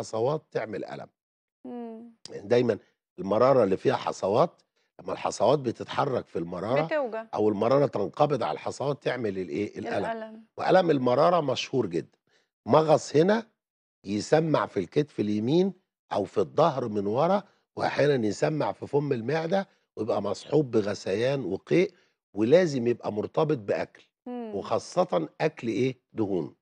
حصوات تعمل ألم مم. دايما المرارة اللي فيها حصوات لما الحصوات بتتحرك في المرارة بتوجع أو المرارة تنقبض على الحصوات تعمل الإيه الألم. الألم وألم المرارة مشهور جدا مغص هنا يسمع في الكتف اليمين أو في الظهر من ورا وأحيانا يسمع في فم المعدة ويبقى مصحوب بغثيان وقيء ولازم يبقى مرتبط بأكل مم. وخاصة أكل إيه دهون